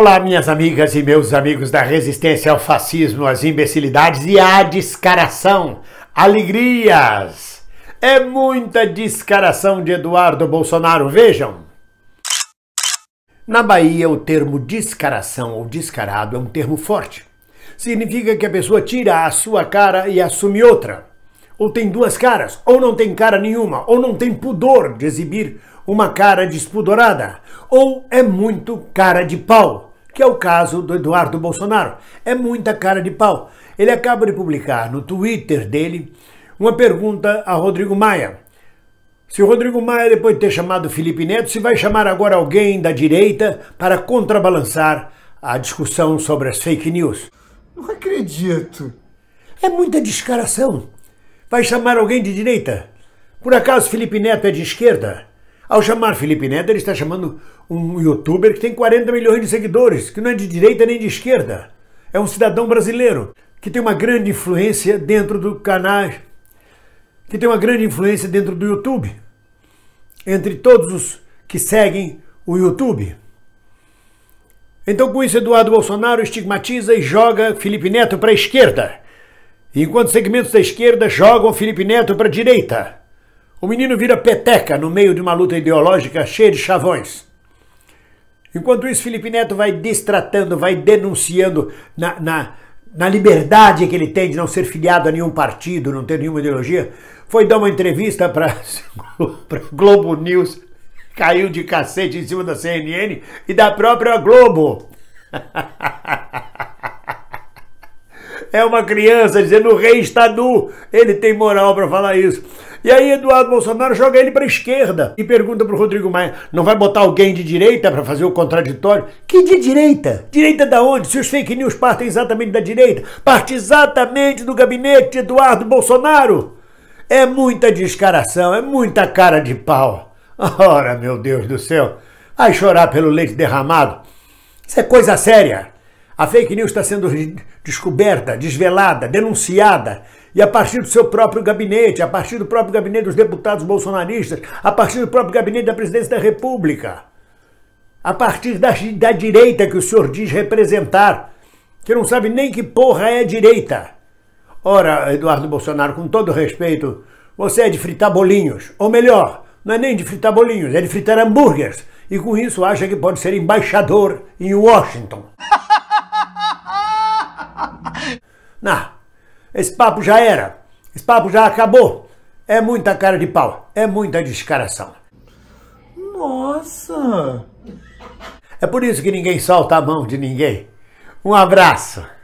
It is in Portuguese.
Olá, minhas amigas e meus amigos da resistência ao fascismo, às imbecilidades e à descaração. Alegrias! É muita descaração de Eduardo Bolsonaro, vejam! Na Bahia, o termo descaração ou descarado é um termo forte. Significa que a pessoa tira a sua cara e assume outra. Ou tem duas caras, ou não tem cara nenhuma, ou não tem pudor de exibir uma cara despudorada, ou é muito cara de pau que é o caso do Eduardo Bolsonaro. É muita cara de pau. Ele acaba de publicar no Twitter dele uma pergunta a Rodrigo Maia. Se o Rodrigo Maia, depois de ter chamado Felipe Neto, se vai chamar agora alguém da direita para contrabalançar a discussão sobre as fake news. Não acredito. É muita descaração. Vai chamar alguém de direita? Por acaso Felipe Neto é de esquerda? Ao chamar Felipe Neto, ele está chamando um youtuber que tem 40 milhões de seguidores, que não é de direita nem de esquerda. É um cidadão brasileiro, que tem uma grande influência dentro do canal, que tem uma grande influência dentro do YouTube, entre todos os que seguem o YouTube. Então, com isso, Eduardo Bolsonaro estigmatiza e joga Felipe Neto para a esquerda, enquanto segmentos da esquerda jogam Felipe Neto para a direita. O menino vira peteca no meio de uma luta ideológica cheia de chavões. Enquanto isso, Felipe Neto vai destratando, vai denunciando na, na, na liberdade que ele tem de não ser filiado a nenhum partido, não ter nenhuma ideologia. Foi dar uma entrevista para Globo News, caiu de cacete em cima da CNN e da própria Globo. é uma criança, dizendo o rei está nu. Ele tem moral para falar isso. E aí Eduardo Bolsonaro joga ele para esquerda e pergunta para o Rodrigo Maia, não vai botar alguém de direita para fazer o contraditório? Que de direita? Direita da onde? Se os fake news partem exatamente da direita, parte exatamente do gabinete de Eduardo Bolsonaro. É muita descaração, é muita cara de pau. Ora, meu Deus do céu, vai chorar pelo leite derramado. Isso é coisa séria. A fake news está sendo descoberta, desvelada, denunciada. E a partir do seu próprio gabinete, a partir do próprio gabinete dos deputados bolsonaristas, a partir do próprio gabinete da presidência da República, a partir da, da direita que o senhor diz representar, que não sabe nem que porra é direita. Ora, Eduardo Bolsonaro, com todo respeito, você é de fritar bolinhos. Ou melhor, não é nem de fritar bolinhos, é de fritar hambúrgueres. E com isso acha que pode ser embaixador em Washington. Não, esse papo já era, esse papo já acabou. É muita cara de pau, é muita descaração. Nossa! É por isso que ninguém solta a mão de ninguém. Um abraço!